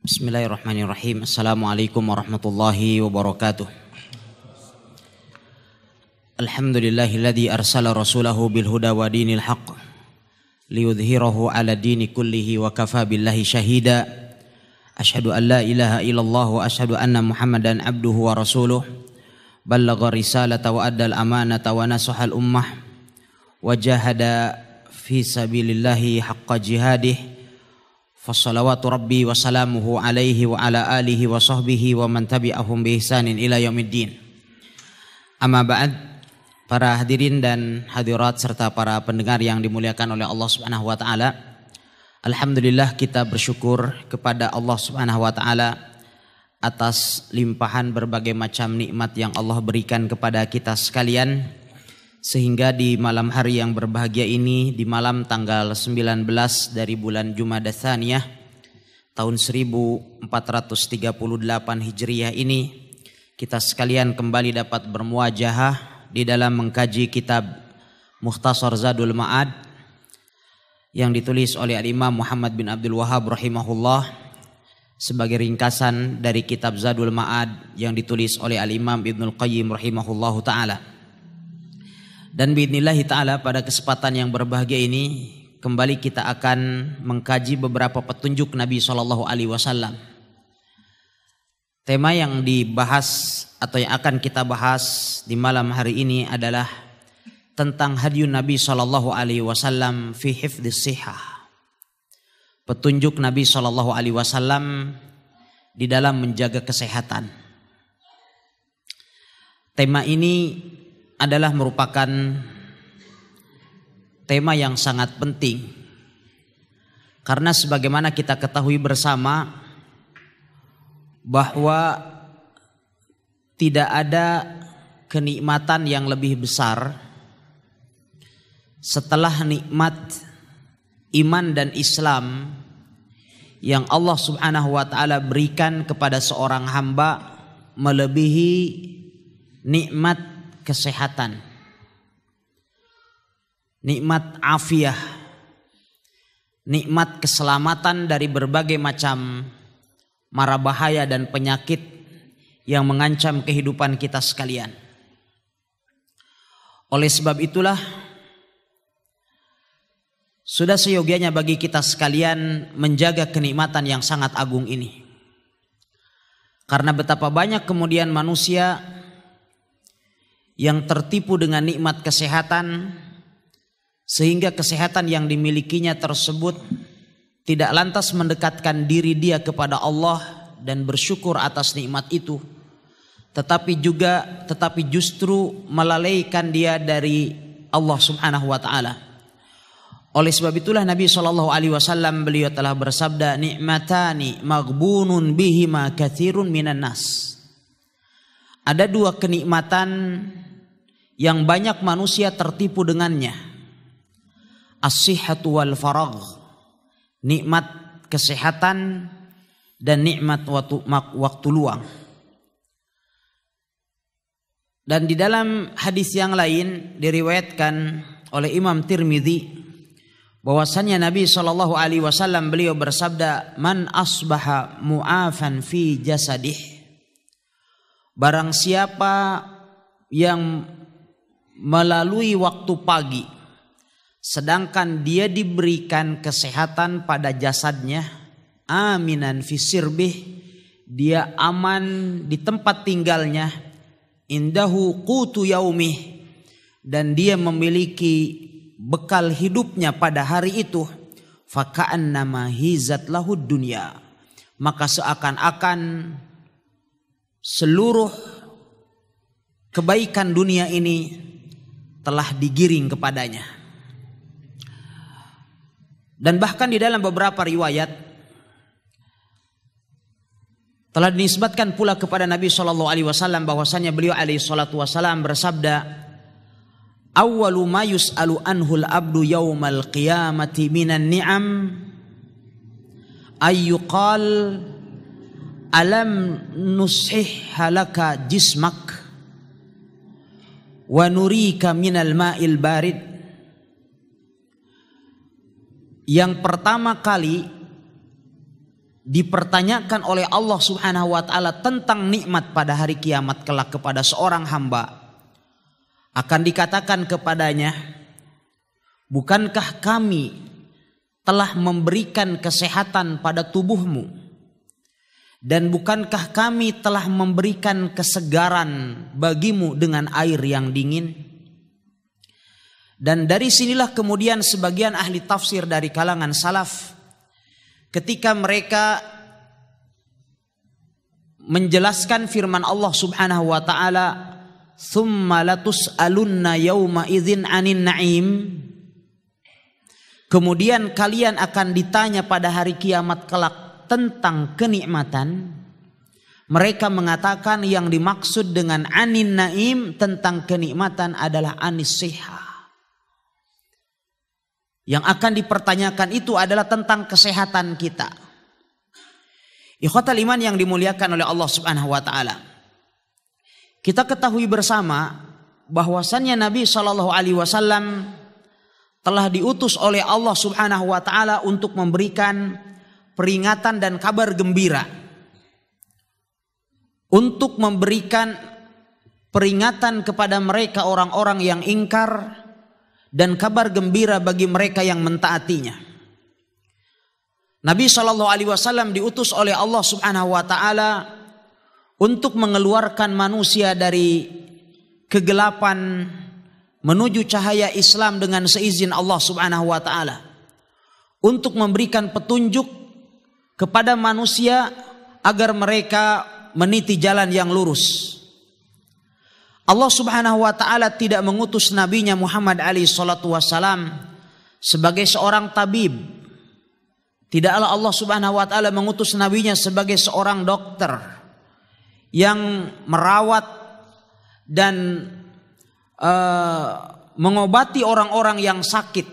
Bismillahirrahmanirrahim. Assalamualaikum warahmatullahi wabarakatuh. Alhamdulillahilladzi arsala rasulahu bil huda wa dinil haqq liyudhhirahu ala dini kullihi wa kafa billahi shahida. Ashhadu an la ilaha illallah wa ashhadu anna Muhammadan abduhu wa rasuluh. Ballagha risalata wa addal amanata wa nasaha al ummah wa jahada fi sabilillahi haqqa jihadihi Fassalawatu ربي wa عليه وعلى آله وصحبه ومن wa sahbihi إلى يوم الدين. bi para hadirin dan hadirat serta para pendengar yang dimuliakan oleh Allah Subhanahu wa taala. Alhamdulillah kita bersyukur kepada Allah Subhanahu wa taala atas limpahan berbagai macam nikmat yang Allah berikan kepada kita sekalian sehingga di malam hari yang berbahagia ini, di malam tanggal 19 dari bulan Jumada Tsaniyah tahun 1438 Hijriah ini, kita sekalian kembali dapat bermuajahah di dalam mengkaji kitab Mukhtasar Zadul Ma'ad yang ditulis oleh Imam Muhammad bin Abdul Wahab rahimahullah sebagai ringkasan dari kitab Zadul Ma'ad yang ditulis oleh Al-Imam Ibnul Qayyim rahimahullahu taala. Dan bidnillahi ta'ala pada kesempatan yang berbahagia ini kembali kita akan mengkaji beberapa petunjuk Nabi Shallallahu Alaihi Wasallam. Tema yang dibahas atau yang akan kita bahas di malam hari ini adalah tentang hadiah Nabi Shallallahu Alaihi Wasallam fi sihah. Petunjuk Nabi Shallallahu Alaihi Wasallam di dalam menjaga kesehatan. Tema ini adalah merupakan tema yang sangat penting. Karena sebagaimana kita ketahui bersama bahwa tidak ada kenikmatan yang lebih besar setelah nikmat iman dan Islam yang Allah Subhanahu wa taala berikan kepada seorang hamba melebihi nikmat kesehatan, nikmat afiah, nikmat keselamatan dari berbagai macam mara bahaya dan penyakit yang mengancam kehidupan kita sekalian. Oleh sebab itulah sudah seyogianya bagi kita sekalian menjaga kenikmatan yang sangat agung ini. Karena betapa banyak kemudian manusia yang tertipu dengan nikmat kesehatan sehingga kesehatan yang dimilikinya tersebut tidak lantas mendekatkan diri dia kepada Allah dan bersyukur atas nikmat itu tetapi juga tetapi justru melalaikan dia dari Allah Subhanahu wa taala. Oleh sebab itulah Nabi Shallallahu alaihi wasallam beliau telah bersabda nikmatani maghbunun bihima katsirun minan nas. Ada dua kenikmatan yang banyak manusia tertipu dengannya. As-sihhatu wal faragh. Nikmat kesehatan dan nikmat waktu, waktu luang. Dan di dalam hadis yang lain diriwayatkan oleh Imam Tirmidzi bahwasanya Nabi Shallallahu alaihi wasallam beliau bersabda, "Man asbaha mu'afan fi jasadih." Barang siapa yang melalui waktu pagi sedangkan dia diberikan kesehatan pada jasadnya aminan fisirbih dia aman di tempat tinggalnya indahu kutu yaumih dan dia memiliki bekal hidupnya pada hari itu nama hizat lahud dunya maka seakan-akan seluruh kebaikan dunia ini telah digiring kepadanya. Dan bahkan di dalam beberapa riwayat telah dinisbatkan pula kepada Nabi Shallallahu Alaihi Wasallam bahwasanya beliau alaihi salatu wasallam bersabda Awalu ma yus'alu anhul abdu yaumal qiyamati minan ni'am ayyuqal alam nusih halaka jismak wa nurika minal ma'il barid yang pertama kali dipertanyakan oleh Allah Subhanahu wa taala tentang nikmat pada hari kiamat kelak kepada seorang hamba akan dikatakan kepadanya bukankah kami telah memberikan kesehatan pada tubuhmu dan bukankah kami telah memberikan kesegaran bagimu dengan air yang dingin? Dan dari sinilah kemudian sebagian ahli tafsir dari kalangan salaf ketika mereka menjelaskan firman Allah Subhanahu wa taala, "Tsumma latus'alunna yauma idzin 'anin na'im." Kemudian kalian akan ditanya pada hari kiamat kelak tentang kenikmatan, mereka mengatakan yang dimaksud dengan anin naim tentang kenikmatan adalah anis siha. Yang akan dipertanyakan itu adalah tentang kesehatan kita. Ikhwatal iman yang dimuliakan oleh Allah Subhanahu wa taala. Kita ketahui bersama bahwasannya Nabi Shallallahu alaihi wasallam telah diutus oleh Allah Subhanahu wa taala untuk memberikan peringatan dan kabar gembira untuk memberikan peringatan kepada mereka orang-orang yang ingkar dan kabar gembira bagi mereka yang mentaatinya. Nabi Shallallahu Alaihi Wasallam diutus oleh Allah Subhanahu Wa Taala untuk mengeluarkan manusia dari kegelapan menuju cahaya Islam dengan seizin Allah Subhanahu Wa Taala untuk memberikan petunjuk kepada manusia agar mereka meniti jalan yang lurus. Allah Subhanahu wa taala tidak mengutus nabinya Muhammad alaihi salatu wasalam sebagai seorang tabib. Tidaklah Allah Subhanahu wa taala mengutus nabinya sebagai seorang dokter yang merawat dan uh, mengobati orang-orang yang sakit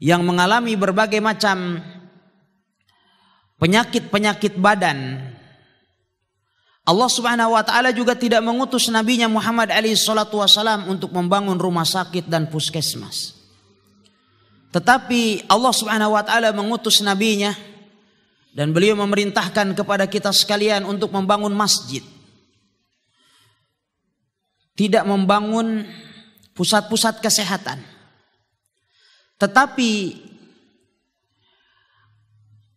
yang mengalami berbagai macam penyakit-penyakit badan. Allah Subhanahu wa taala juga tidak mengutus nabinya Muhammad alaihi salatu wasalam untuk membangun rumah sakit dan puskesmas. Tetapi Allah Subhanahu wa taala mengutus nabinya dan beliau memerintahkan kepada kita sekalian untuk membangun masjid. Tidak membangun pusat-pusat kesehatan. Tetapi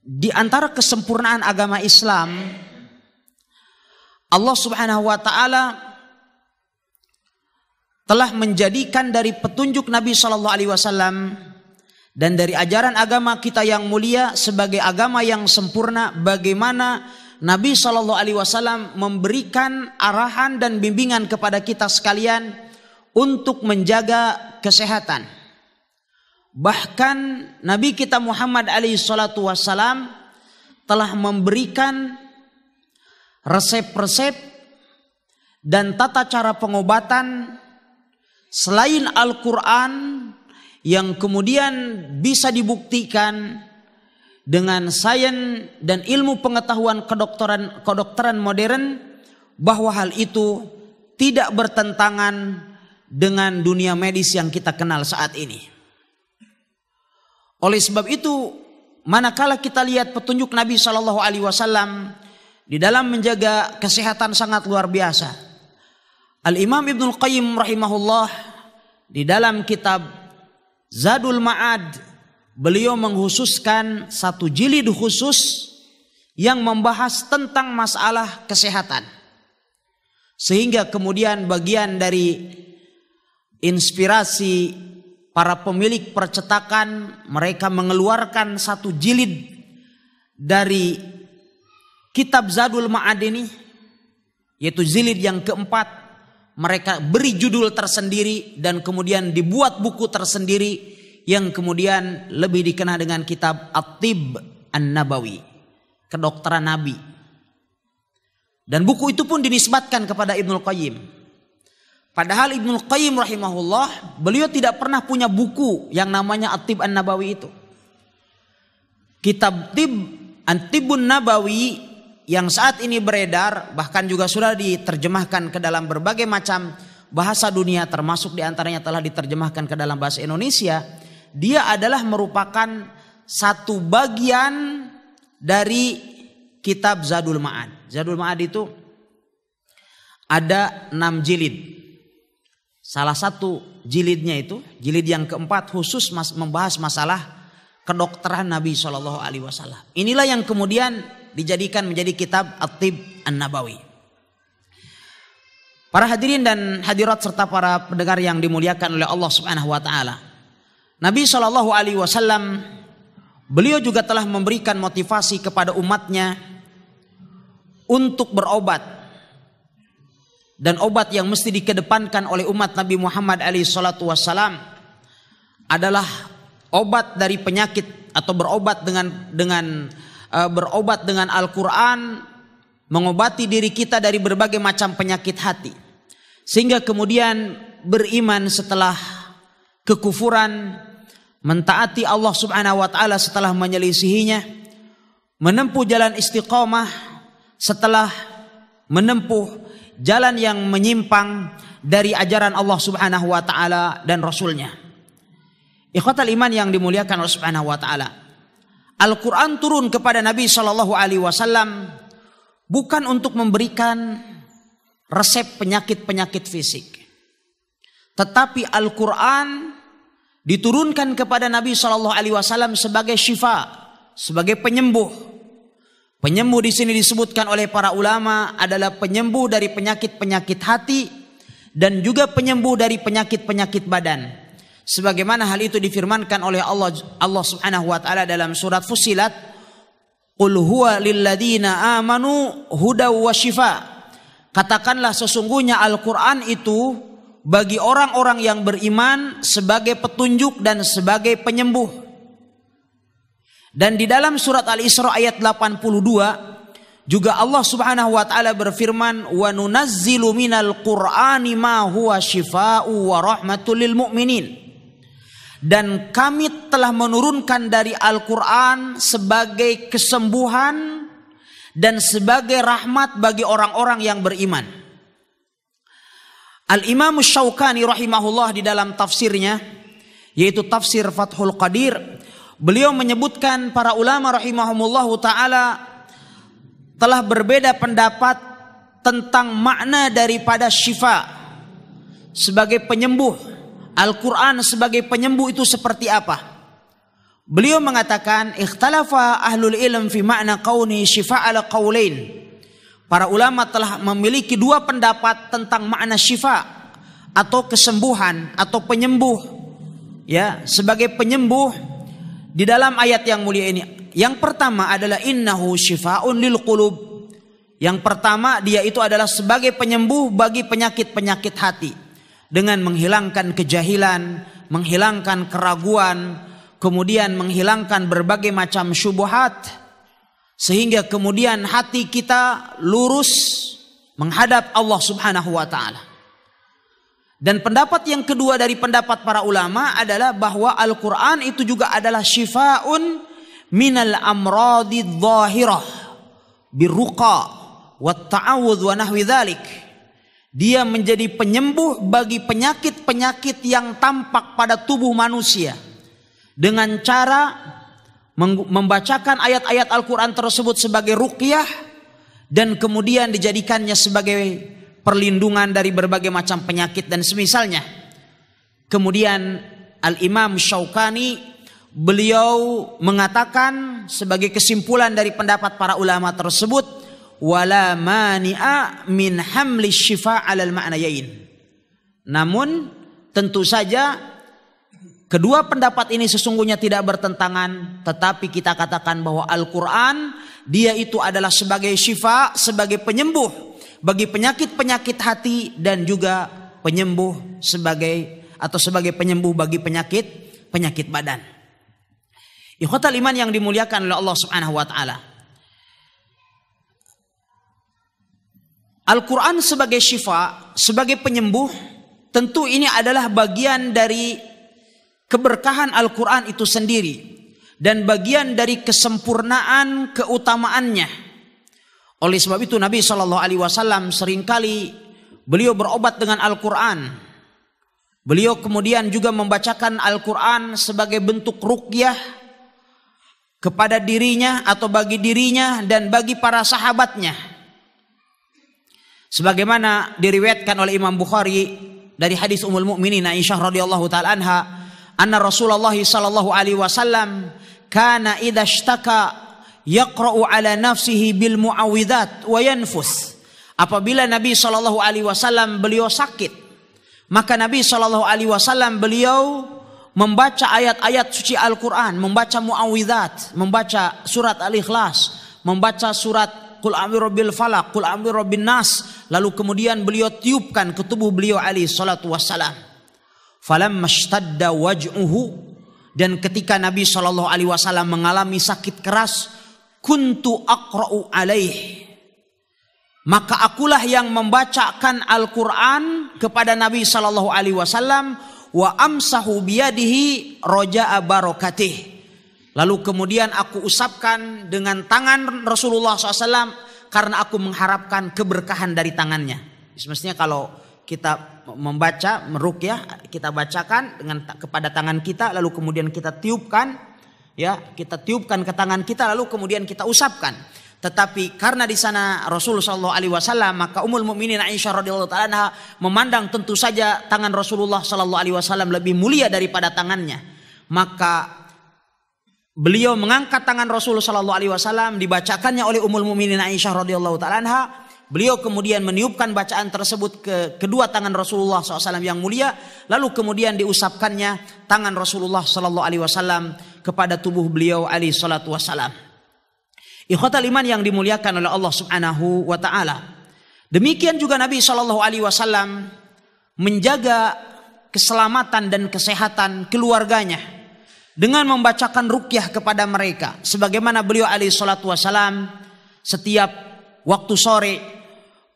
di antara kesempurnaan agama Islam Allah Subhanahu wa taala telah menjadikan dari petunjuk Nabi sallallahu alaihi wasallam dan dari ajaran agama kita yang mulia sebagai agama yang sempurna bagaimana Nabi Shallallahu Alaihi Wasallam memberikan arahan dan bimbingan kepada kita sekalian untuk menjaga kesehatan. Bahkan Nabi kita Muhammad alaihi salatu wassalam telah memberikan resep-resep dan tata cara pengobatan selain Al-Quran yang kemudian bisa dibuktikan dengan sains dan ilmu pengetahuan kedokteran kedokteran modern bahwa hal itu tidak bertentangan dengan dunia medis yang kita kenal saat ini. Oleh sebab itu, manakala kita lihat petunjuk Nabi Shallallahu Alaihi Wasallam di dalam menjaga kesehatan sangat luar biasa. Al Imam Ibnul Qayyim rahimahullah di dalam kitab Zadul Ma'ad beliau menghususkan satu jilid khusus yang membahas tentang masalah kesehatan. Sehingga kemudian bagian dari inspirasi para pemilik percetakan mereka mengeluarkan satu jilid dari kitab Zadul Ma'ad ini yaitu jilid yang keempat mereka beri judul tersendiri dan kemudian dibuat buku tersendiri yang kemudian lebih dikenal dengan kitab at An-Nabawi kedokteran Nabi dan buku itu pun dinisbatkan kepada Ibnul Qayyim Padahal Ibnu Qayyim rahimahullah, beliau tidak pernah punya buku yang namanya Atib An-Nabawi itu. Kitab Tib Antibun Nabawi yang saat ini beredar bahkan juga sudah diterjemahkan ke dalam berbagai macam bahasa dunia termasuk diantaranya telah diterjemahkan ke dalam bahasa Indonesia. Dia adalah merupakan satu bagian dari kitab Zadul Ma'ad. Zadul Ma'ad itu ada enam jilid Salah satu jilidnya itu, jilid yang keempat khusus mas, membahas masalah kedokteran Nabi Shallallahu Alaihi Wasallam. Inilah yang kemudian dijadikan menjadi kitab Atib An-Nabawi. Para hadirin dan hadirat serta para pendengar yang dimuliakan oleh Allah Subhanahu wa taala. Nabi Shallallahu alaihi wasallam beliau juga telah memberikan motivasi kepada umatnya untuk berobat dan obat yang mesti dikedepankan oleh umat Nabi Muhammad alaihi salatu wasallam adalah obat dari penyakit atau berobat dengan dengan e, berobat dengan Al-Qur'an mengobati diri kita dari berbagai macam penyakit hati sehingga kemudian beriman setelah kekufuran mentaati Allah Subhanahu wa taala setelah menyelisihinya menempuh jalan istiqomah setelah menempuh jalan yang menyimpang dari ajaran Allah Subhanahu wa taala dan rasulnya. Ikhatul iman yang dimuliakan Allah Subhanahu wa taala. Al-Qur'an turun kepada Nabi sallallahu alaihi wasallam bukan untuk memberikan resep penyakit-penyakit fisik. Tetapi Al-Qur'an diturunkan kepada Nabi sallallahu alaihi wasallam sebagai syifa, sebagai penyembuh Penyembuh di sini disebutkan oleh para ulama adalah penyembuh dari penyakit-penyakit hati dan juga penyembuh dari penyakit-penyakit badan. Sebagaimana hal itu difirmankan oleh Allah Allah Subhanahu wa taala dalam surat Fusilat, "Qul huwa lilladzina amanu huda wa shifa." Katakanlah sesungguhnya Al-Qur'an itu bagi orang-orang yang beriman sebagai petunjuk dan sebagai penyembuh. Dan di dalam surat Al-Isra ayat 82 juga Allah Subhanahu wa taala berfirman wa nunazzilu minal qur'ani ma huwa syifaa'u wa rahmatul lil mu'minin. Dan kami telah menurunkan dari Al-Qur'an sebagai kesembuhan dan sebagai rahmat bagi orang-orang yang beriman. Al-Imam Syaukani rahimahullah di dalam tafsirnya yaitu tafsir Fathul Qadir Beliau menyebutkan para ulama rahimahumullah taala telah berbeda pendapat tentang makna daripada syifa sebagai penyembuh. Al-Qur'an sebagai penyembuh itu seperti apa? Beliau mengatakan ikhtalafa ahlul ilm fi makna qawni syifa ala qaulain. Para ulama telah memiliki dua pendapat tentang makna syifa atau kesembuhan atau penyembuh. Ya, sebagai penyembuh di dalam ayat yang mulia ini, yang pertama adalah innahu syifaun lil qulub. Yang pertama dia itu adalah sebagai penyembuh bagi penyakit-penyakit hati dengan menghilangkan kejahilan, menghilangkan keraguan, kemudian menghilangkan berbagai macam syubhat sehingga kemudian hati kita lurus menghadap Allah Subhanahu wa taala. Dan pendapat yang kedua dari pendapat para ulama adalah bahwa Al-Quran itu juga adalah syifaun minal amradi dhahirah biruqa wa ta'awud wa nahwi dhalik. Dia menjadi penyembuh bagi penyakit-penyakit yang tampak pada tubuh manusia. Dengan cara membacakan ayat-ayat Al-Quran tersebut sebagai ruqyah dan kemudian dijadikannya sebagai perlindungan dari berbagai macam penyakit dan semisalnya. Kemudian Al-Imam Syaukani beliau mengatakan sebagai kesimpulan dari pendapat para ulama tersebut wala mani'a min hamli syifa 'alal ma'nayain. Namun tentu saja kedua pendapat ini sesungguhnya tidak bertentangan tetapi kita katakan bahwa Al-Qur'an dia itu adalah sebagai syifa, sebagai penyembuh bagi penyakit-penyakit hati dan juga penyembuh sebagai atau sebagai penyembuh bagi penyakit penyakit badan. Ikhwatal iman yang dimuliakan oleh Allah Subhanahu wa taala. Al-Qur'an sebagai syifa, sebagai penyembuh, tentu ini adalah bagian dari keberkahan Al-Qur'an itu sendiri dan bagian dari kesempurnaan keutamaannya oleh sebab itu Nabi Shallallahu Alaihi Wasallam seringkali beliau berobat dengan Al-Quran. Beliau kemudian juga membacakan Al-Quran sebagai bentuk rukyah kepada dirinya atau bagi dirinya dan bagi para sahabatnya. Sebagaimana diriwayatkan oleh Imam Bukhari dari hadis Ummul Mukminin Aisyah radhiyallahu taala anha, anna Rasulullah sallallahu alaihi wasallam kana idza yaqra'u ala nafsihi bil muawidat wa yanfus. Apabila Nabi Shallallahu alaihi wasallam beliau sakit, maka Nabi Shallallahu alaihi wasallam beliau membaca ayat-ayat suci Al-Qur'an, membaca Muawidat, membaca surat Al-Ikhlas, membaca surat Qul a'udzu falaq, Qul a'udzu nas, lalu kemudian beliau tiupkan ke tubuh beliau alaihi salatu wasallam. Falamma waj'uhu dan ketika Nabi Shallallahu alaihi wasallam mengalami sakit keras, kuntu akra'u alaih maka akulah yang membacakan Al-Qur'an kepada Nabi sallallahu alaihi wasallam wa amsahu biyadihi roja'a barokatih. lalu kemudian aku usapkan dengan tangan Rasulullah SAW karena aku mengharapkan keberkahan dari tangannya semestinya kalau kita membaca meruk ya kita bacakan dengan kepada tangan kita lalu kemudian kita tiupkan ya kita tiupkan ke tangan kita lalu kemudian kita usapkan. Tetapi karena di sana Rasulullah Shallallahu Alaihi Wasallam maka umul muminin Aisyah radhiyallahu taala memandang tentu saja tangan Rasulullah Shallallahu Alaihi Wasallam lebih mulia daripada tangannya. Maka beliau mengangkat tangan Rasulullah Shallallahu Alaihi Wasallam dibacakannya oleh umul muminin Aisyah radhiyallahu taala Beliau kemudian meniupkan bacaan tersebut ke kedua tangan Rasulullah SAW yang mulia, lalu kemudian diusapkannya tangan Rasulullah SAW kepada tubuh beliau alaihi salatu wasalam. Ikhwatal iman yang dimuliakan oleh Allah Subhanahu wa taala. Demikian juga Nabi Shallallahu alaihi wasallam menjaga keselamatan dan kesehatan keluarganya dengan membacakan ruqyah kepada mereka sebagaimana beliau alaihi salatu wasalam setiap waktu sore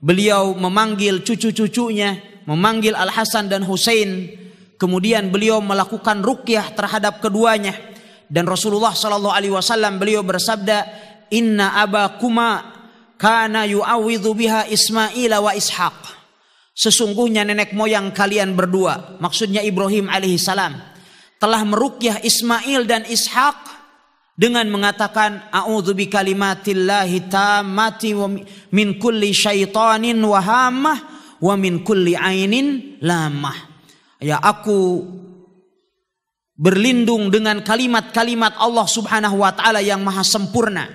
beliau memanggil cucu-cucunya memanggil Al Hasan dan Hussein kemudian beliau melakukan rukyah terhadap keduanya dan Rasulullah Shallallahu Alaihi Wasallam beliau bersabda inna Kuma kana yu'awidhu biha Ismail wa Ishaq sesungguhnya nenek moyang kalian berdua maksudnya Ibrahim Alaihi Salam, telah merukyah Ismail dan Ishaq dengan mengatakan a'udzu bi kalimatillahi wa min kulli syaitanin wahamah wa min kulli ainin lamah ya aku berlindung dengan kalimat-kalimat Allah Subhanahu wa taala yang maha sempurna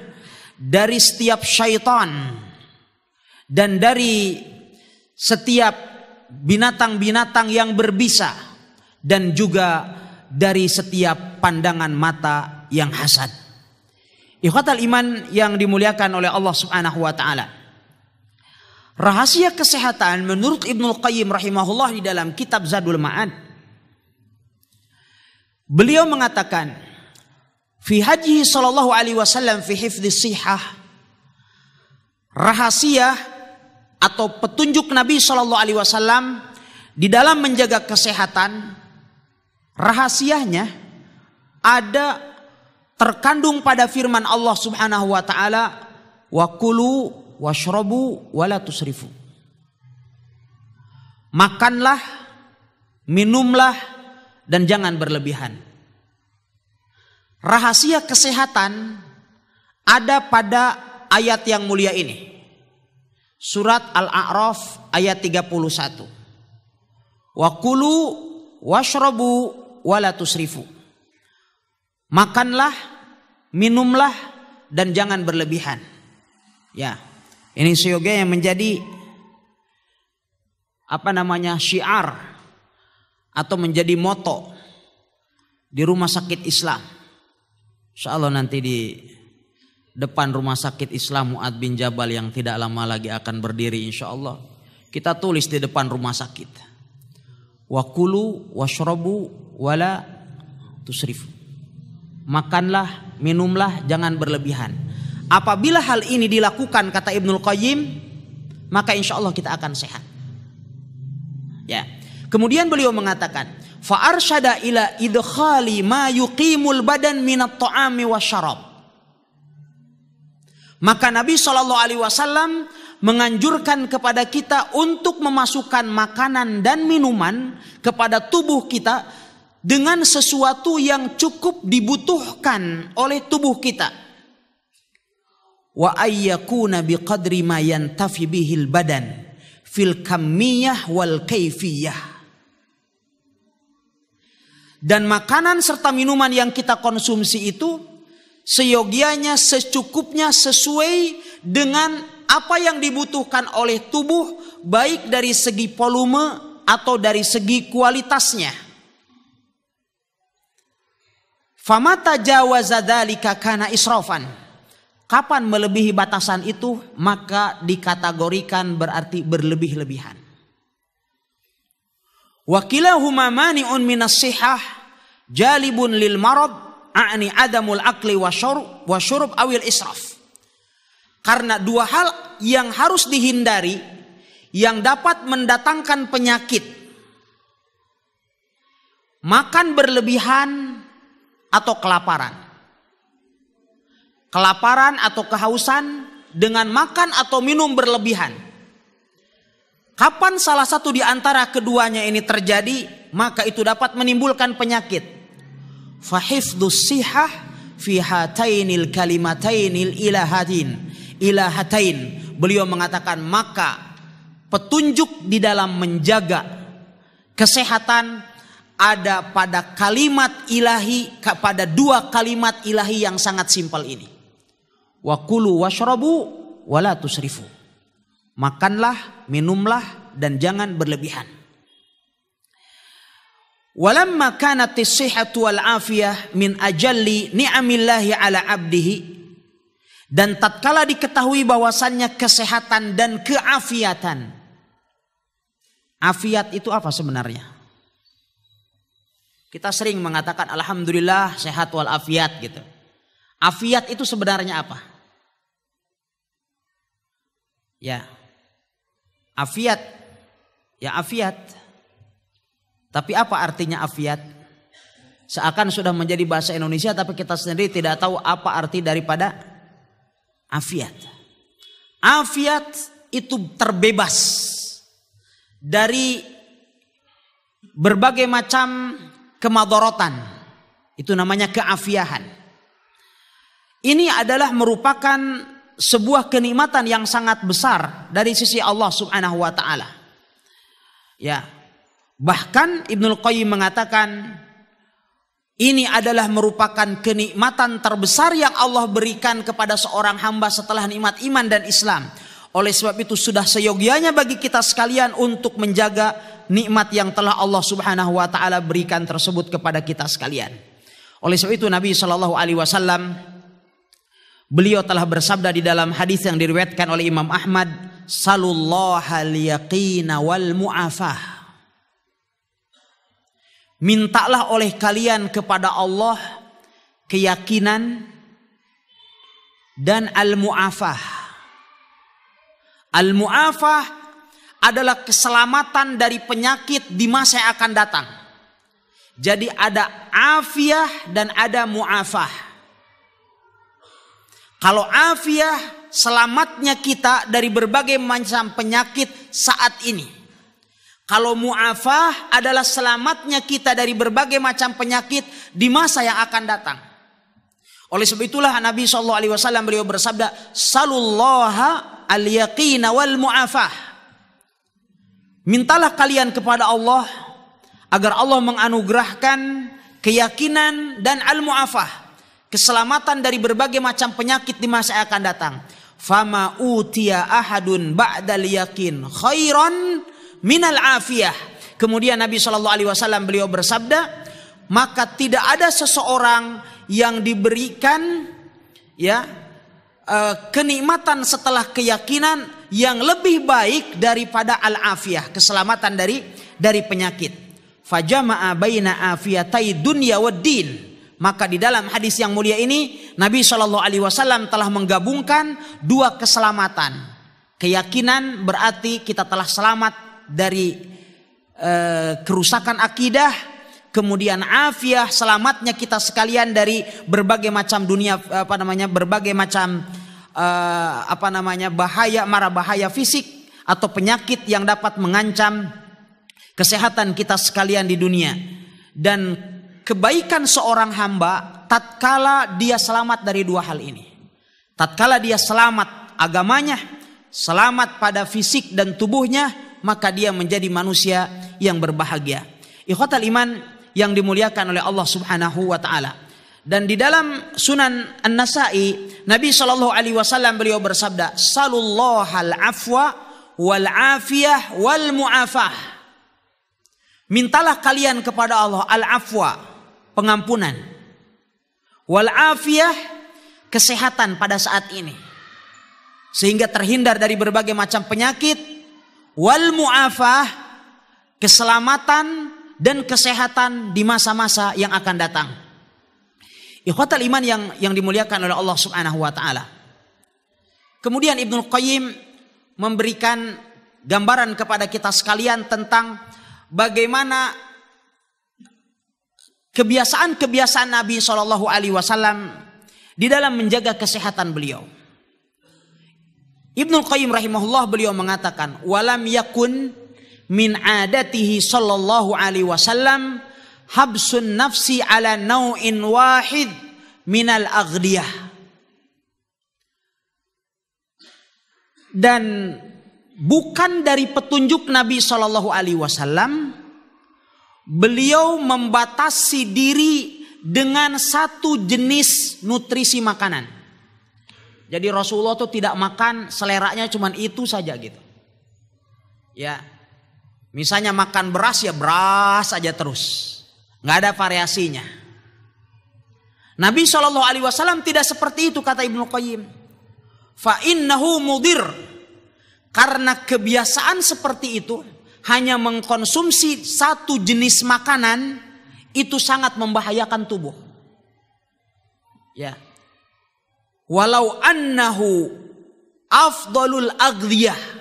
dari setiap syaitan dan dari setiap binatang-binatang yang berbisa dan juga dari setiap pandangan mata yang hasad. Ikhwatal iman yang dimuliakan oleh Allah Subhanahu wa taala. Rahasia kesehatan menurut Ibnu Qayyim rahimahullah di dalam kitab Zadul Ma'ad Beliau mengatakan, fi haji sallallahu alaihi wasallam fi hifdhi sihah rahasia atau petunjuk Nabi sallallahu alaihi wasallam di dalam menjaga kesehatan rahasianya ada terkandung pada firman Allah Subhanahu wa taala wa kulu washrabu wala tusrifu makanlah minumlah dan jangan berlebihan. Rahasia kesehatan ada pada ayat yang mulia ini. Surat Al-A'raf ayat 31. Wa kulu washrabu la tusrifu. Makanlah, minumlah dan jangan berlebihan. Ya. Ini seyoga yang menjadi apa namanya syiar atau menjadi moto di rumah sakit Islam. Insya Allah nanti di depan rumah sakit Islam Mu'ad bin Jabal yang tidak lama lagi akan berdiri insya Allah. Kita tulis di depan rumah sakit. Wakulu washrobu wala tusrifu. Makanlah, minumlah, jangan berlebihan. Apabila hal ini dilakukan kata Ibnul Qayyim, maka insya Allah kita akan sehat. Kemudian beliau mengatakan, fa ila idkhali ma yuqimul badan minat ta'ami wasyarab. Maka Nabi Shallallahu alaihi wasallam menganjurkan kepada kita untuk memasukkan makanan dan minuman kepada tubuh kita dengan sesuatu yang cukup dibutuhkan oleh tubuh kita. Wa ayyakuna biqadri ma yantafi bihil badan fil kammiyah wal kaifiyah. Dan makanan serta minuman yang kita konsumsi itu seyogianya secukupnya sesuai dengan apa yang dibutuhkan oleh tubuh baik dari segi volume atau dari segi kualitasnya. Famata jawaza dzalika kana israfan. Kapan melebihi batasan itu maka dikategorikan berarti berlebih-lebihan mani'un minas sihah jalibun lil marad a'ni adamul akli wa wa awil israf. Karena dua hal yang harus dihindari yang dapat mendatangkan penyakit. Makan berlebihan atau kelaparan. Kelaparan atau kehausan dengan makan atau minum berlebihan Kapan salah satu di antara keduanya ini terjadi, maka itu dapat menimbulkan penyakit. Fahifdus sihah fi hatainil kalimatainil ilahatin. Ilahatain. Beliau mengatakan maka petunjuk di dalam menjaga kesehatan ada pada kalimat ilahi pada dua kalimat ilahi yang sangat simpel ini. Wa kulu washrabu wala tusrifu makanlah, minumlah dan jangan berlebihan. Walamma kanat sihhatu wal afiyah min ajalli ni'amillahi ala abdihi dan tatkala diketahui bahwasannya kesehatan dan keafiatan. Afiat itu apa sebenarnya? Kita sering mengatakan alhamdulillah sehat wal afiat gitu. Afiat itu sebenarnya apa? Ya, Afiat. Ya afiat. Tapi apa artinya afiat? Seakan sudah menjadi bahasa Indonesia tapi kita sendiri tidak tahu apa arti daripada afiat. Afiat itu terbebas dari berbagai macam kemadorotan. Itu namanya keafiahan. Ini adalah merupakan sebuah kenikmatan yang sangat besar dari sisi Allah Subhanahu wa taala. Ya. Bahkan Ibnu Qayyim mengatakan ini adalah merupakan kenikmatan terbesar yang Allah berikan kepada seorang hamba setelah nikmat iman dan Islam. Oleh sebab itu sudah seyogianya bagi kita sekalian untuk menjaga nikmat yang telah Allah Subhanahu wa taala berikan tersebut kepada kita sekalian. Oleh sebab itu Nabi Shallallahu alaihi wasallam Beliau telah bersabda di dalam hadis yang diriwayatkan oleh Imam Ahmad, "Salullaha liyaqina wal mu'afah." Mintalah oleh kalian kepada Allah keyakinan dan al-mu'afah. Al-mu'afah adalah keselamatan dari penyakit di masa yang akan datang. Jadi ada afiah dan ada mu'afah. Kalau afiah selamatnya kita dari berbagai macam penyakit saat ini. Kalau mu'afah adalah selamatnya kita dari berbagai macam penyakit di masa yang akan datang. Oleh sebab itulah Nabi Shallallahu Alaihi Wasallam beliau bersabda, Salullaha al yaqina wal mu'afah. Mintalah kalian kepada Allah agar Allah menganugerahkan keyakinan dan al mu'afah keselamatan dari berbagai macam penyakit di masa yang akan datang. Fama utia ahadun ba'dal yakin khairan minal afiyah. Kemudian Nabi Shallallahu alaihi wasallam beliau bersabda, maka tidak ada seseorang yang diberikan ya eh, kenikmatan setelah keyakinan yang lebih baik daripada al-afiyah, keselamatan dari dari penyakit. Fajama'a baina afiyatai dunya wad din maka di dalam hadis yang mulia ini Nabi Shallallahu Alaihi Wasallam telah menggabungkan dua keselamatan. Keyakinan berarti kita telah selamat dari e, kerusakan akidah, kemudian afiah selamatnya kita sekalian dari berbagai macam dunia apa namanya berbagai macam e, apa namanya bahaya mara bahaya fisik atau penyakit yang dapat mengancam kesehatan kita sekalian di dunia dan kebaikan seorang hamba tatkala dia selamat dari dua hal ini. Tatkala dia selamat agamanya, selamat pada fisik dan tubuhnya, maka dia menjadi manusia yang berbahagia. Ikhwatal iman yang dimuliakan oleh Allah Subhanahu wa taala. Dan di dalam Sunan An-Nasa'i, Nabi Shallallahu alaihi wasallam beliau bersabda, "Salullahal afwa wal afiyah wal mu'afah." Mintalah kalian kepada Allah al-afwa, pengampunan. Wal afiyah kesehatan pada saat ini. Sehingga terhindar dari berbagai macam penyakit. Wal mu'afah keselamatan dan kesehatan di masa-masa yang akan datang. Ikhwatal iman yang yang dimuliakan oleh Allah Subhanahu wa taala. Kemudian Ibnu Qayyim memberikan gambaran kepada kita sekalian tentang bagaimana kebiasaan-kebiasaan Nabi Shallallahu Alaihi Wasallam di dalam menjaga kesehatan beliau. Ibnu Qayyim rahimahullah beliau mengatakan, "Walam yakun min adatihi Shallallahu alaihi wasallam habsun nafsi ala nau'in wahid min al aghdiyah." Dan bukan dari petunjuk Nabi Shallallahu alaihi wasallam beliau membatasi diri dengan satu jenis nutrisi makanan. Jadi Rasulullah itu tidak makan seleranya cuma itu saja gitu. Ya. Misalnya makan beras ya beras aja terus. nggak ada variasinya. Nabi Shallallahu alaihi wasallam tidak seperti itu kata Ibnu Qayyim. Fain nahu mudir. Karena kebiasaan seperti itu hanya mengkonsumsi satu jenis makanan itu sangat membahayakan tubuh. Ya. Walau annahu afdalul aghdiyah.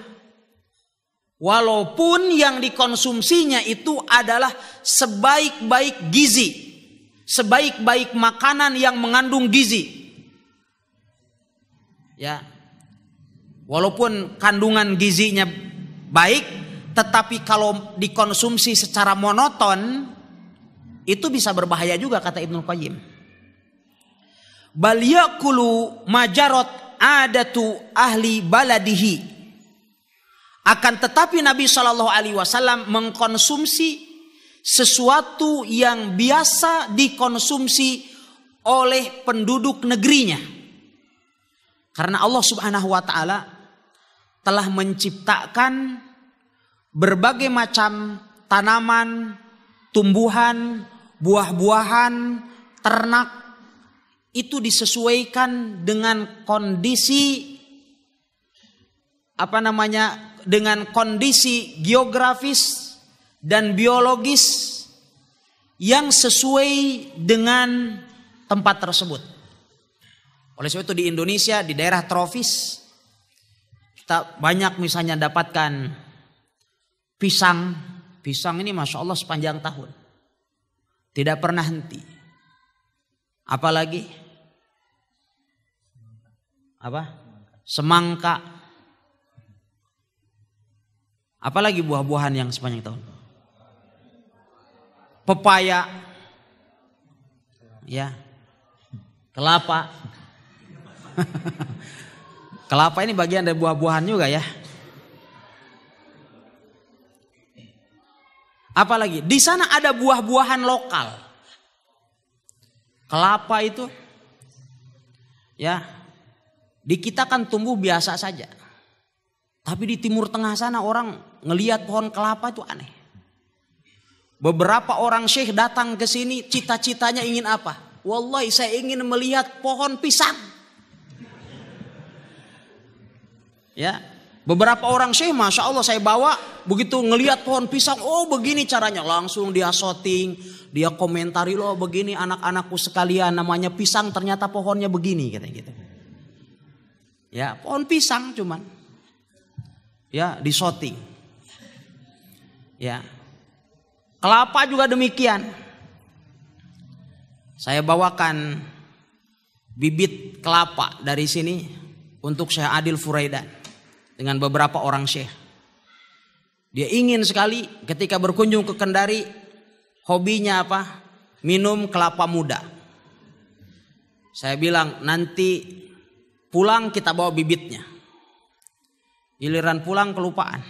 Walaupun yang dikonsumsinya itu adalah sebaik-baik gizi, sebaik-baik makanan yang mengandung gizi. Ya. Walaupun kandungan gizinya baik, tetapi kalau dikonsumsi secara monoton itu bisa berbahaya juga kata Ibnu Qayyim. Bal yakulu majarot adatu ahli baladihi. Akan tetapi Nabi Shallallahu Alaihi Wasallam mengkonsumsi sesuatu yang biasa dikonsumsi oleh penduduk negerinya. Karena Allah Subhanahu wa taala telah menciptakan berbagai macam tanaman, tumbuhan, buah-buahan, ternak itu disesuaikan dengan kondisi apa namanya dengan kondisi geografis dan biologis yang sesuai dengan tempat tersebut. Oleh sebab itu di Indonesia di daerah tropis kita banyak misalnya dapatkan pisang. Pisang ini masya Allah sepanjang tahun. Tidak pernah henti. Apalagi apa? Semangka. Apalagi buah-buahan yang sepanjang tahun. Pepaya. Ya. Kelapa. Kelapa ini bagian dari buah-buahan juga ya. Apalagi di sana ada buah-buahan lokal. Kelapa itu ya di kita kan tumbuh biasa saja. Tapi di timur tengah sana orang ngelihat pohon kelapa itu aneh. Beberapa orang syekh datang ke sini cita-citanya ingin apa? Wallahi saya ingin melihat pohon pisang. Ya, Beberapa orang sih, masya Allah saya bawa, begitu ngelihat pohon pisang, oh begini caranya, langsung dia shooting, dia komentari loh begini anak-anakku sekalian, namanya pisang ternyata pohonnya begini, katanya gitu. Ya pohon pisang cuman, ya di shooting. Ya, kelapa juga demikian. Saya bawakan bibit kelapa dari sini untuk saya Adil Furaidan dengan beberapa orang syekh. Dia ingin sekali ketika berkunjung ke Kendari hobinya apa? Minum kelapa muda. Saya bilang nanti pulang kita bawa bibitnya. Giliran pulang kelupaan.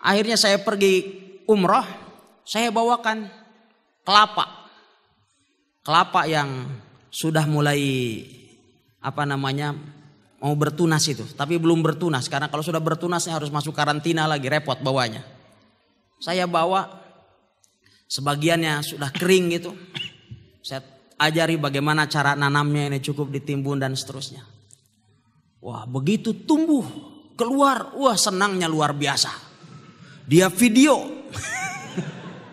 Akhirnya saya pergi umroh, saya bawakan kelapa. Kelapa yang sudah mulai apa namanya mau bertunas itu, tapi belum bertunas karena kalau sudah bertunas saya harus masuk karantina lagi repot bawanya. Saya bawa sebagiannya sudah kering gitu. Saya ajari bagaimana cara nanamnya ini cukup ditimbun dan seterusnya. Wah, begitu tumbuh keluar, wah senangnya luar biasa. Dia video.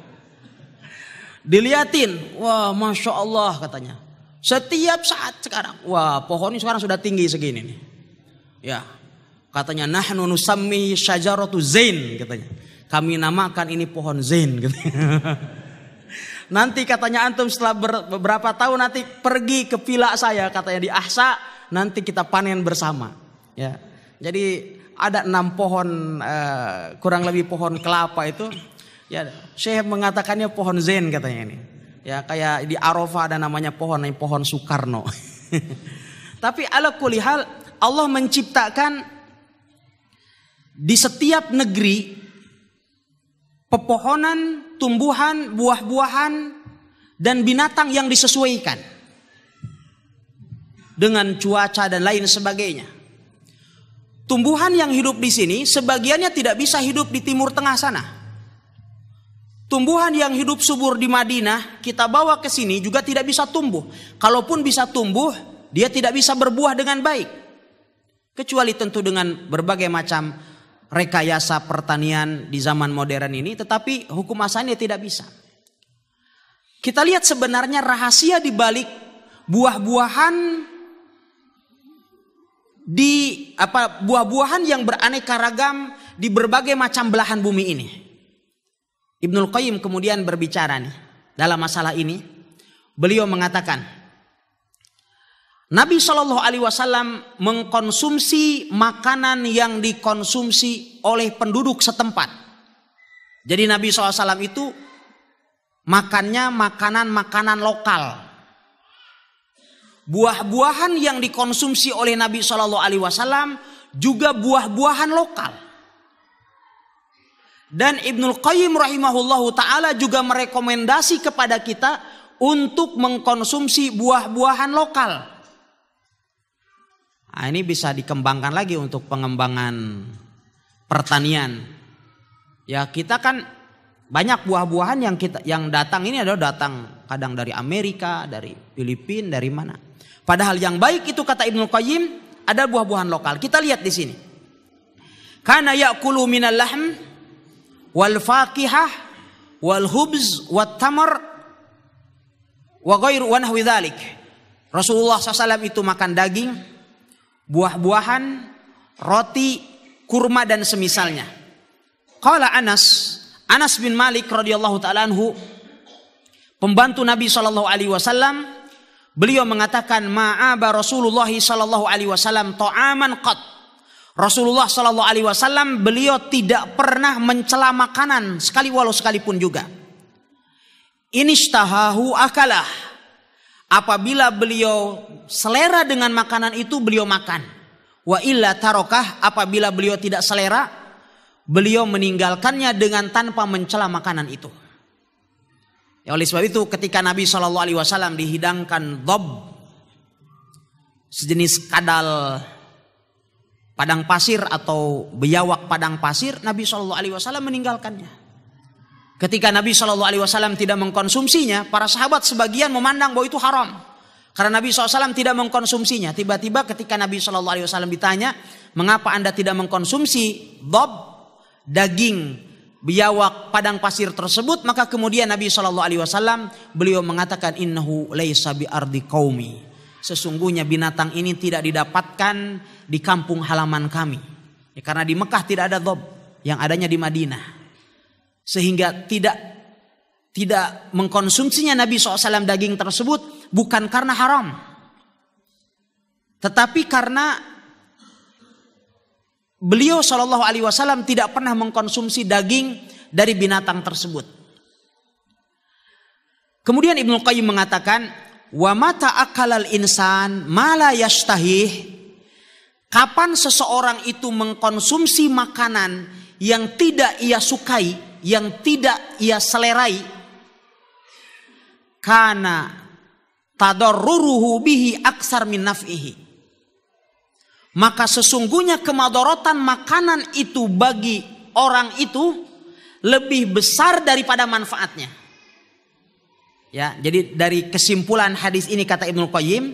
Diliatin, wah masya Allah katanya. Setiap saat sekarang. Wah, pohon ini sekarang sudah tinggi segini nih. Ya. Katanya nahnu nusammi syajaratu zain katanya. Kami namakan ini pohon zain Nanti katanya antum setelah beberapa tahun nanti pergi ke pila saya katanya di Ahsa nanti kita panen bersama. Ya. Jadi ada enam pohon eh, kurang lebih pohon kelapa itu ya Syekh mengatakannya pohon zain katanya ini. Ya kayak di Arafah ada namanya pohon, yang pohon Soekarno. Tapi ala kulihal Allah menciptakan di setiap negeri pepohonan, tumbuhan, buah-buahan dan binatang yang disesuaikan dengan cuaca dan lain sebagainya. Tumbuhan yang hidup di sini sebagiannya tidak bisa hidup di timur tengah sana. Tumbuhan yang hidup subur di Madinah kita bawa ke sini juga tidak bisa tumbuh. Kalaupun bisa tumbuh, dia tidak bisa berbuah dengan baik. Kecuali tentu dengan berbagai macam rekayasa pertanian di zaman modern ini, tetapi hukum asalnya tidak bisa. Kita lihat sebenarnya rahasia di balik buah-buahan di apa buah-buahan yang beraneka ragam di berbagai macam belahan bumi ini. Ibnul Qayyim kemudian berbicara nih dalam masalah ini. Beliau mengatakan Nabi Shallallahu Alaihi Wasallam mengkonsumsi makanan yang dikonsumsi oleh penduduk setempat. Jadi Nabi SAW itu makannya makanan-makanan lokal. Buah-buahan yang dikonsumsi oleh Nabi Shallallahu Alaihi Wasallam juga buah-buahan lokal. Dan Ibnul Qayyim rahimahullahu taala juga merekomendasi kepada kita untuk mengkonsumsi buah-buahan lokal. Nah, ini bisa dikembangkan lagi untuk pengembangan pertanian. Ya, kita kan banyak buah-buahan yang kita yang datang ini adalah datang kadang dari Amerika, dari Filipina, dari mana. Padahal yang baik itu kata Ibnu Qayyim ada buah-buahan lokal. Kita lihat di sini. Karena yakulu minal lahm wal faqihah wal hubz wat tamar wa ghairu wa nahwi dzalik. Rasulullah SAW itu makan daging, buah-buahan, roti, kurma dan semisalnya. Qala Anas, Anas bin Malik radhiyallahu taala anhu, pembantu Nabi sallallahu alaihi wasallam, beliau mengatakan ma'aba Rasulullah sallallahu alaihi wasallam ta'aman qat Rasulullah Shallallahu Alaihi Wasallam beliau tidak pernah mencela makanan sekali walau sekalipun juga. ini Inistahahu akalah. Apabila beliau selera dengan makanan itu beliau makan. Wa illa tarokah apabila beliau tidak selera beliau meninggalkannya dengan tanpa mencela makanan itu. Ya, oleh sebab itu ketika Nabi Shallallahu Alaihi Wasallam dihidangkan dob sejenis kadal padang pasir atau biawak padang pasir, Nabi Shallallahu Alaihi Wasallam meninggalkannya. Ketika Nabi Shallallahu Alaihi Wasallam tidak mengkonsumsinya, para sahabat sebagian memandang bahwa itu haram. Karena Nabi Shallallahu Alaihi Wasallam tidak mengkonsumsinya. Tiba-tiba ketika Nabi Shallallahu Alaihi Wasallam ditanya, mengapa anda tidak mengkonsumsi bob daging biawak padang pasir tersebut maka kemudian Nabi Shallallahu Alaihi Wasallam beliau mengatakan innahu laisa bi ardi kaumi sesungguhnya binatang ini tidak didapatkan di kampung halaman kami. Ya, karena di Mekah tidak ada dhob yang adanya di Madinah. Sehingga tidak tidak mengkonsumsinya Nabi SAW daging tersebut bukan karena haram. Tetapi karena beliau Shallallahu Alaihi Wasallam tidak pernah mengkonsumsi daging dari binatang tersebut. Kemudian Ibnu Qayyim mengatakan wa mata akalal insan mala yashtahih kapan seseorang itu mengkonsumsi makanan yang tidak ia sukai yang tidak ia selerai karena tadarruruhu bihi aksar min naf'ihi maka sesungguhnya kemadorotan makanan itu bagi orang itu lebih besar daripada manfaatnya Ya, jadi dari kesimpulan hadis ini kata Ibnu Qayyim,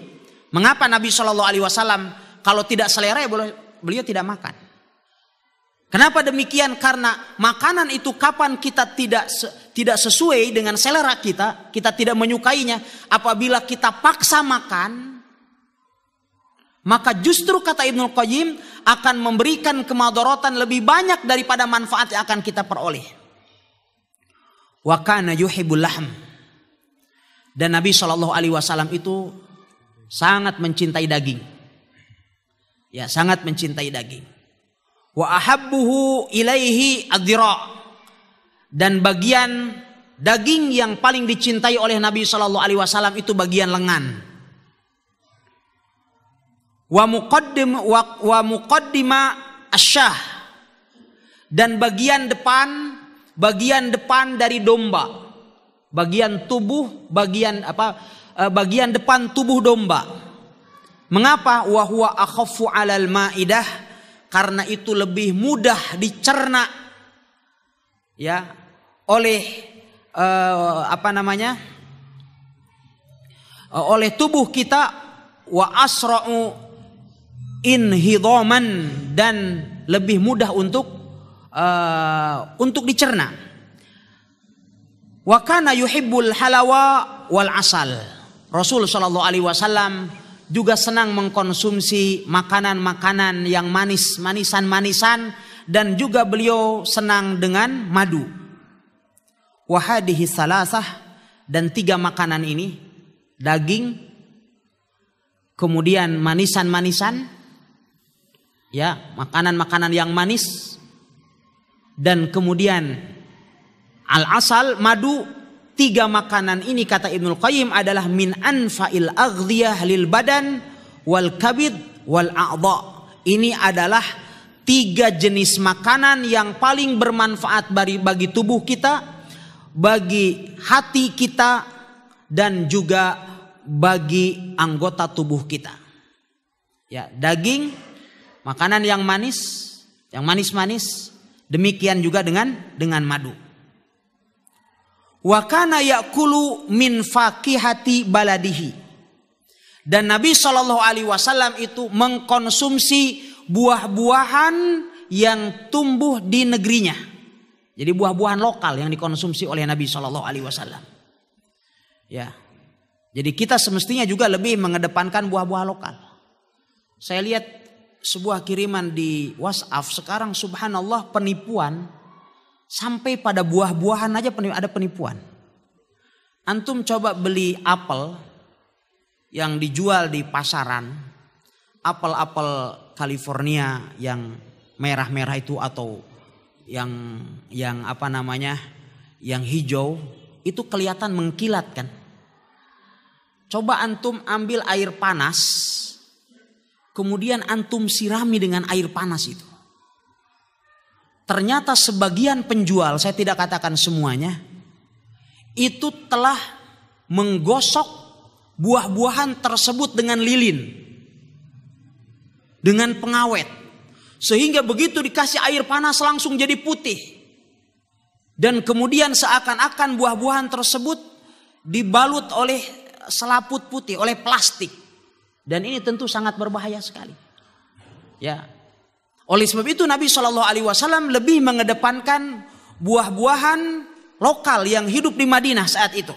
mengapa Nabi Shallallahu alaihi wasallam kalau tidak selera ya beliau tidak makan. Kenapa demikian? Karena makanan itu kapan kita tidak tidak sesuai dengan selera kita, kita tidak menyukainya. Apabila kita paksa makan, maka justru kata Ibnu Qayyim akan memberikan kemadorotan lebih banyak daripada manfaat yang akan kita peroleh. Wa kana yuhibbul dan Nabi Shallallahu Alaihi Wasallam itu sangat mencintai daging. Ya, sangat mencintai daging. Wa ahabbuhu ilaihi adhira. Dan bagian daging yang paling dicintai oleh Nabi Shallallahu Alaihi Wasallam itu bagian lengan wa muqaddim wa, wa muqaddima asyah dan bagian depan bagian depan dari domba bagian tubuh, bagian apa? Eh, bagian depan tubuh domba. Mengapa wahwa akhafu alal maidah? Karena itu lebih mudah dicerna ya oleh uh, apa namanya? Uh, oleh tubuh kita wa asra'u inhidoman dan lebih mudah untuk uh, untuk dicerna. Wa kana yuhibbul halawa wal asal. Rasul Shallallahu alaihi wasallam juga senang mengkonsumsi makanan-makanan yang manis, manisan-manisan dan juga beliau senang dengan madu. Wahadihi salasah dan tiga makanan ini daging kemudian manisan-manisan ya makanan-makanan yang manis dan kemudian Al-asal madu tiga makanan ini kata Ibnu Qayyim adalah min anfa'il aghdiyah lil badan wal kabid wal a'dha. Ini adalah tiga jenis makanan yang paling bermanfaat bagi, bagi tubuh kita, bagi hati kita dan juga bagi anggota tubuh kita. Ya, daging, makanan yang manis, yang manis-manis, demikian juga dengan dengan madu. Wa yakulu min fakihati baladihi. Dan Nabi Shallallahu Alaihi Wasallam itu mengkonsumsi buah-buahan yang tumbuh di negerinya. Jadi buah-buahan lokal yang dikonsumsi oleh Nabi Shallallahu Alaihi Wasallam. Ya, jadi kita semestinya juga lebih mengedepankan buah-buah lokal. Saya lihat sebuah kiriman di WhatsApp sekarang subhanallah penipuan Sampai pada buah-buahan aja ada penipuan. Antum coba beli apel yang dijual di pasaran. Apel-apel California yang merah-merah itu atau yang yang apa namanya yang hijau itu kelihatan mengkilat kan. Coba antum ambil air panas, kemudian antum sirami dengan air panas itu ternyata sebagian penjual, saya tidak katakan semuanya, itu telah menggosok buah-buahan tersebut dengan lilin, dengan pengawet, sehingga begitu dikasih air panas langsung jadi putih, dan kemudian seakan-akan buah-buahan tersebut dibalut oleh selaput putih, oleh plastik, dan ini tentu sangat berbahaya sekali. Ya, oleh sebab itu Nabi Shallallahu Alaihi Wasallam lebih mengedepankan buah-buahan lokal yang hidup di Madinah saat itu.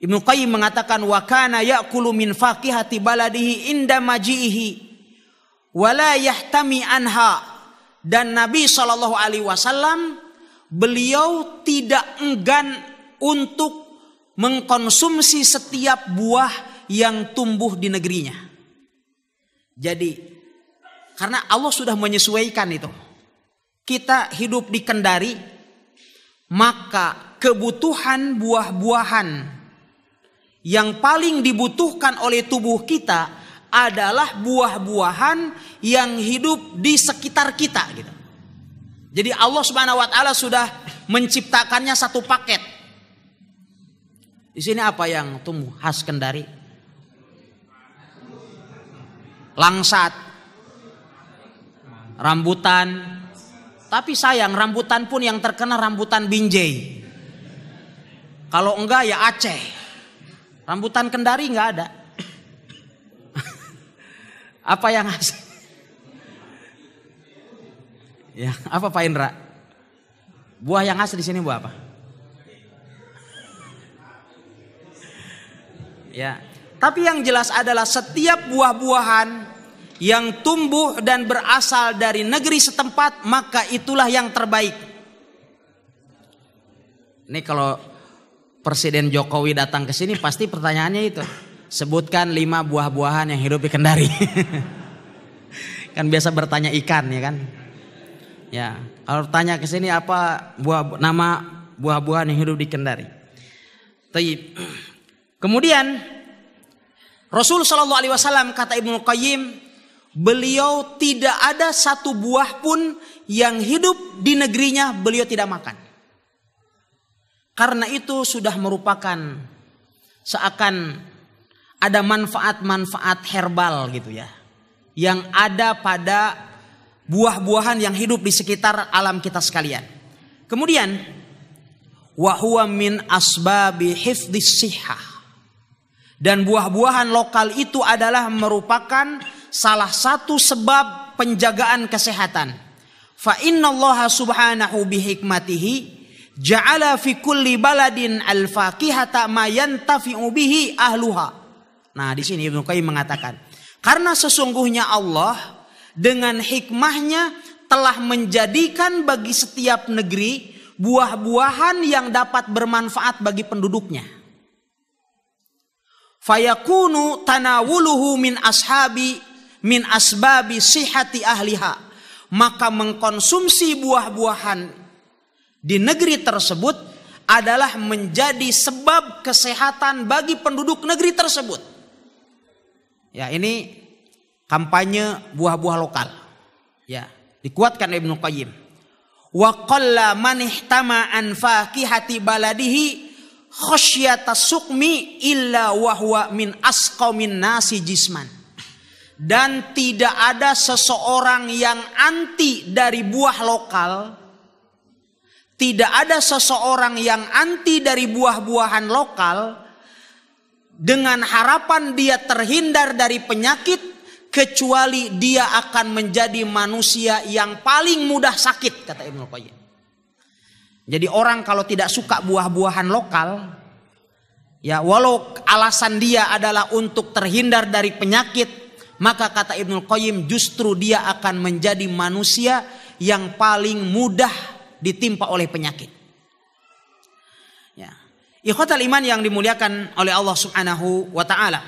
Ibnu Qayyim mengatakan wakana ya'kulu min faqihati baladihi inda majihi wala yahtami anha dan Nabi Shallallahu alaihi wasallam beliau tidak enggan untuk mengkonsumsi setiap buah yang tumbuh di negerinya. Jadi karena Allah sudah menyesuaikan itu. Kita hidup di kendari, maka kebutuhan buah-buahan yang paling dibutuhkan oleh tubuh kita adalah buah-buahan yang hidup di sekitar kita gitu. Jadi Allah Subhanahu wa taala sudah menciptakannya satu paket. Di sini apa yang tumbuh khas Kendari? Langsat rambutan. Tapi sayang rambutan pun yang terkena rambutan binjai. Kalau enggak ya Aceh. Rambutan Kendari enggak ada. apa yang asli? Ya, apa Pak Indra? Buah yang asli di sini buah apa? Ya, tapi yang jelas adalah setiap buah-buahan yang tumbuh dan berasal dari negeri setempat maka itulah yang terbaik. Ini kalau Presiden Jokowi datang ke sini pasti pertanyaannya itu. Sebutkan lima buah-buahan yang hidup di Kendari. kan biasa bertanya ikan ya kan. Ya, kalau tanya ke sini apa buah nama buah-buahan yang hidup di Kendari. Kemudian Rasul Shallallahu Alaihi Wasallam kata Ibnu Qayyim beliau tidak ada satu buah pun yang hidup di negerinya beliau tidak makan. Karena itu sudah merupakan seakan ada manfaat-manfaat herbal gitu ya. Yang ada pada buah-buahan yang hidup di sekitar alam kita sekalian. Kemudian wahwa min asbabi siha Dan buah-buahan lokal itu adalah merupakan salah satu sebab penjagaan kesehatan. Fa inna Allah subhanahu hikmatihi ja'ala fi kulli baladin al-faqihata ma yantafi'u bihi ahluha. Nah, di sini Ibnu Qayyim mengatakan, karena sesungguhnya Allah dengan hikmahnya telah menjadikan bagi setiap negeri buah-buahan yang dapat bermanfaat bagi penduduknya. Fayakunu tanawuluhu min ashabi min asbabi sihati ahliha maka mengkonsumsi buah-buahan di negeri tersebut adalah menjadi sebab kesehatan bagi penduduk negeri tersebut. Ya, ini kampanye buah-buah lokal. Ya, dikuatkan Ibnu Qayyim. Wa qalla man ihtama an fakihati baladihi khasyata sukmi illa wa huwa min asqamin nasi jisman dan tidak ada seseorang yang anti dari buah lokal, tidak ada seseorang yang anti dari buah-buahan lokal dengan harapan dia terhindar dari penyakit kecuali dia akan menjadi manusia yang paling mudah sakit kata Ibnu Qayyim. Jadi orang kalau tidak suka buah-buahan lokal ya walau alasan dia adalah untuk terhindar dari penyakit maka kata Ibnu Qayyim justru dia akan menjadi manusia yang paling mudah ditimpa oleh penyakit. Ya. Ikhwatal iman yang dimuliakan oleh Allah Subhanahu wa taala.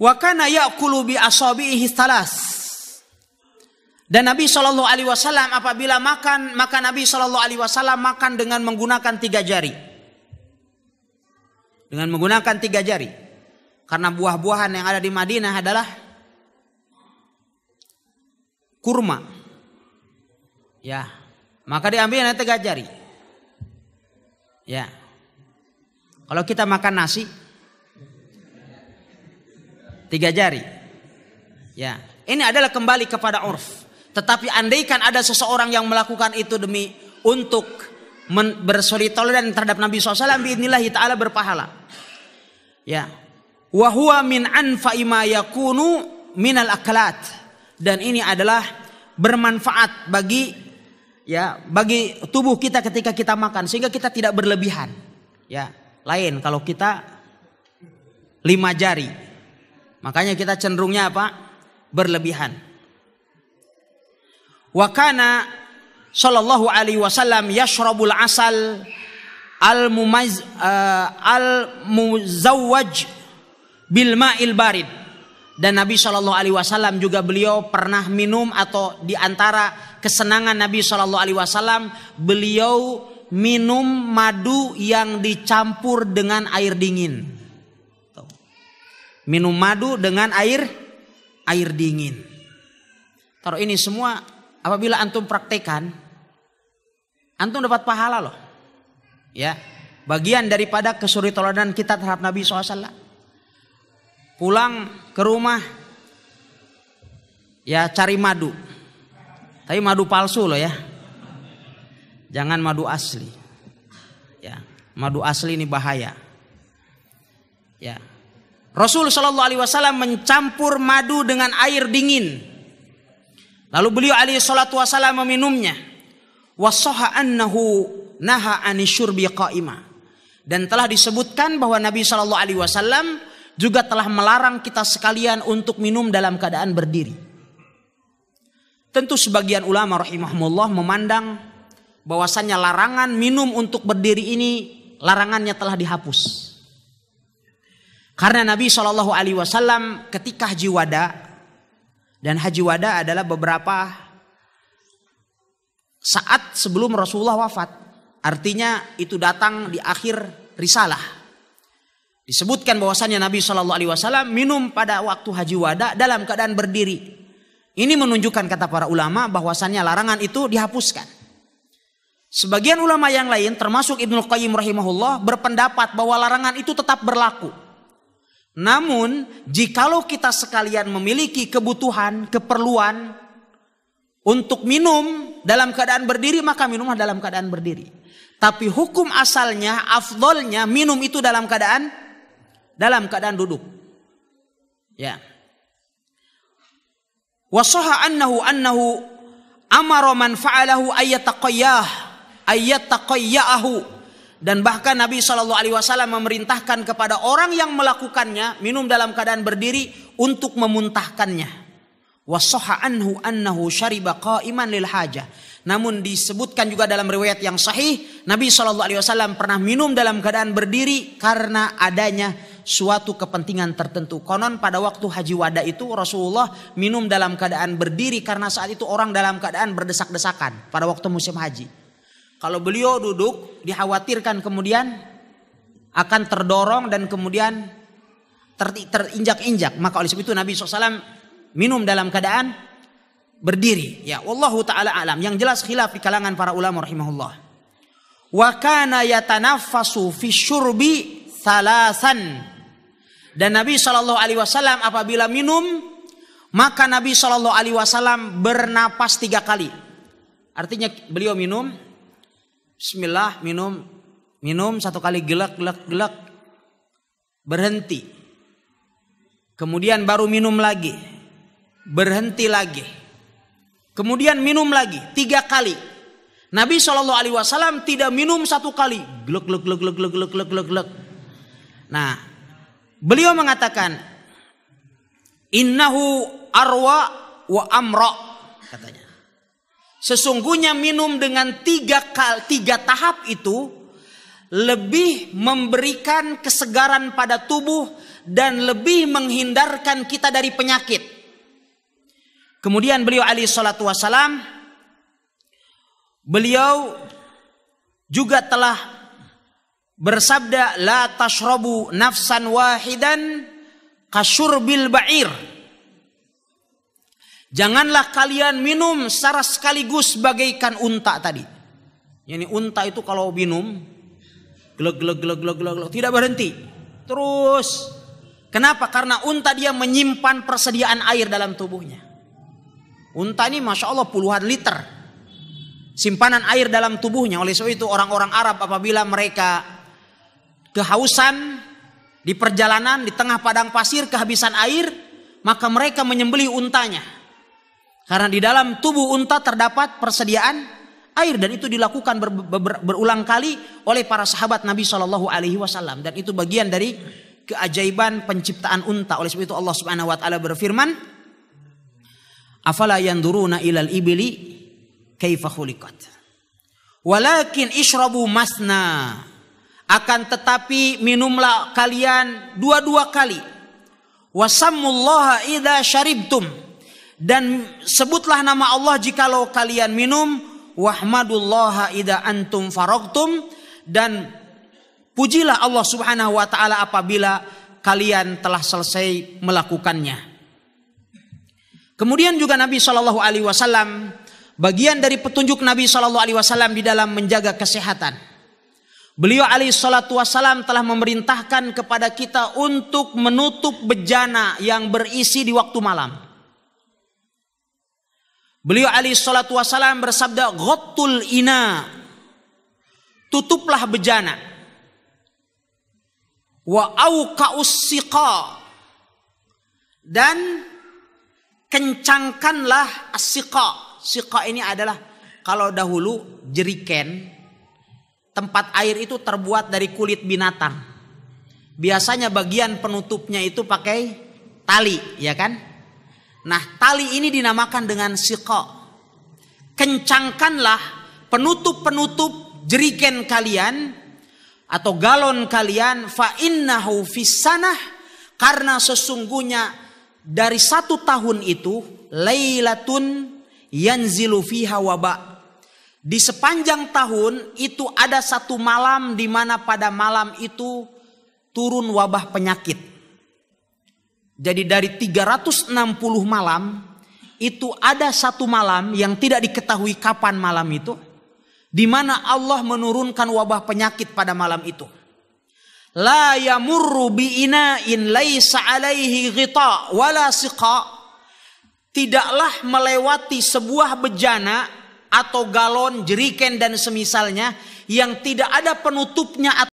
Wa kana ya'kulu bi asabihi thalas. Dan Nabi Shallallahu Alaihi Wasallam apabila makan maka Nabi Shallallahu Alaihi Wasallam makan dengan menggunakan tiga jari. Dengan menggunakan tiga jari. Karena buah-buahan yang ada di Madinah adalah kurma. Ya, maka diambil yang tiga jari. Ya. Kalau kita makan nasi tiga jari. Ya, ini adalah kembali kepada orf. Tetapi andaikan ada seseorang yang melakukan itu demi untuk bersoli dan terhadap Nabi SAW, biinilah ta'ala berpahala. Ya, wa huwa min anfa'i ma yakunu al akalat dan ini adalah bermanfaat bagi ya bagi tubuh kita ketika kita makan sehingga kita tidak berlebihan ya lain kalau kita lima jari makanya kita cenderungnya apa berlebihan wa kana sallallahu alaihi wasallam yashrabul asal al mumaz uh, eh, al muzawwaj Bilma ilbarid Dan Nabi Shallallahu alaihi wasallam juga beliau pernah minum atau diantara kesenangan Nabi Shallallahu alaihi wasallam beliau minum madu yang dicampur dengan air dingin. Minum madu dengan air air dingin. Taruh ini semua apabila antum praktekan antum dapat pahala loh. Ya. Bagian daripada kesuri teladan kita terhadap Nabi SAW pulang ke rumah ya cari madu. Tapi madu palsu loh ya. Jangan madu asli. Ya, madu asli ini bahaya. Ya. Rasul Shallallahu alaihi wasallam mencampur madu dengan air dingin. Lalu beliau Ali Shallallahu wasallam meminumnya. Wasoha annahu naha anisyurbi qa'ima. Dan telah disebutkan bahwa Nabi Shallallahu alaihi wasallam juga telah melarang kita sekalian untuk minum dalam keadaan berdiri. Tentu sebagian ulama rahimahumullah memandang bahwasannya larangan minum untuk berdiri ini larangannya telah dihapus. Karena Nabi Shallallahu Alaihi Wasallam ketika haji wada dan haji wada adalah beberapa saat sebelum Rasulullah wafat, artinya itu datang di akhir risalah Disebutkan bahwasannya Nabi Shallallahu Alaihi Wasallam minum pada waktu haji wada dalam keadaan berdiri. Ini menunjukkan kata para ulama bahwasannya larangan itu dihapuskan. Sebagian ulama yang lain termasuk Ibnu Qayyim rahimahullah berpendapat bahwa larangan itu tetap berlaku. Namun jikalau kita sekalian memiliki kebutuhan, keperluan untuk minum dalam keadaan berdiri maka minumlah dalam keadaan berdiri. Tapi hukum asalnya, afdolnya minum itu dalam keadaan dalam keadaan duduk. Ya. Wasoha annahu annahu amara man fa'alahu ayyataqayyah ayyataqayyahu dan bahkan Nabi Shallallahu Alaihi Wasallam memerintahkan kepada orang yang melakukannya minum dalam keadaan berdiri untuk memuntahkannya. Wasoha anhu annahu syariba iman lil hajah. Namun disebutkan juga dalam riwayat yang sahih Nabi Shallallahu Alaihi Wasallam pernah minum dalam keadaan berdiri karena adanya suatu kepentingan tertentu. Konon pada waktu haji wada itu Rasulullah minum dalam keadaan berdiri karena saat itu orang dalam keadaan berdesak-desakan pada waktu musim haji. Kalau beliau duduk dikhawatirkan kemudian akan terdorong dan kemudian terinjak-injak. Maka oleh sebab itu Nabi SAW minum dalam keadaan berdiri. Ya, wallahu taala alam. Yang jelas khilaf di kalangan para ulama rahimahullah wa kana yatanaffasu fi syurbi salasan dan Nabi Shallallahu Alaihi Wasallam apabila minum maka Nabi Shallallahu Alaihi Wasallam bernapas tiga kali. Artinya beliau minum Bismillah minum minum satu kali gelak gelak gelak berhenti. Kemudian baru minum lagi berhenti lagi. Kemudian minum lagi tiga kali Nabi Shallallahu Alaihi Wasallam tidak minum satu kali. gelak gelak gelak gelak gelak gelak gelak Nah, Beliau mengatakan, "Innahu arwa wa amra" katanya. Sesungguhnya minum dengan tiga kal tiga tahap itu lebih memberikan kesegaran pada tubuh dan lebih menghindarkan kita dari penyakit. Kemudian beliau Ali salatu wasalam beliau juga telah bersabda la tashrabu nafsan wahidan kasurbil ba'ir. Janganlah kalian minum secara sekaligus bagaikan unta tadi. Yani unta itu kalau minum gelek gelek gelek gelek tidak berhenti. Terus kenapa? Karena unta dia menyimpan persediaan air dalam tubuhnya. Unta ini masya Allah puluhan liter simpanan air dalam tubuhnya. Oleh sebab itu orang-orang Arab apabila mereka kehausan di perjalanan di tengah padang pasir kehabisan air, maka mereka menyembelih untanya. Karena di dalam tubuh unta terdapat persediaan air dan itu dilakukan ber, ber, berulang kali oleh para sahabat Nabi Shallallahu Alaihi Wasallam dan itu bagian dari keajaiban penciptaan unta. Oleh sebab itu Allah Subhanahu Wa Taala berfirman, "Afala yanduruna ilal ibili kaifa khuliqat." Walakin ishrabu masna akan tetapi minumlah kalian dua-dua kali wasamullaha idza syaribtum dan sebutlah nama Allah jikalau kalian minum wahmadullaha idza antum faragtum dan pujilah Allah Subhanahu wa taala apabila kalian telah selesai melakukannya Kemudian juga Nabi Shallallahu alaihi wasallam bagian dari petunjuk Nabi Shallallahu alaihi wasallam di dalam menjaga kesehatan Beliau alaihi salatu wasalam telah memerintahkan kepada kita untuk menutup bejana yang berisi di waktu malam. Beliau alaihi salatu wasalam bersabda ghattul ina tutuplah bejana wa auqaus dan kencangkanlah asiqa. Siqa ini adalah kalau dahulu jeriken tempat air itu terbuat dari kulit binatang. Biasanya bagian penutupnya itu pakai tali, ya kan? Nah, tali ini dinamakan dengan siko. Kencangkanlah penutup-penutup jeriken kalian atau galon kalian fa innahu fisanah karena sesungguhnya dari satu tahun itu lailatun yanzilu fiha waba' Di sepanjang tahun itu ada satu malam di mana pada malam itu turun wabah penyakit. Jadi dari 360 malam itu ada satu malam yang tidak diketahui kapan malam itu di mana Allah menurunkan wabah penyakit pada malam itu. La yamurru bi'ina'in laisa alaihi ghita wala siqa. Tidaklah melewati sebuah bejana atau galon, jeriken dan semisalnya yang tidak ada penutupnya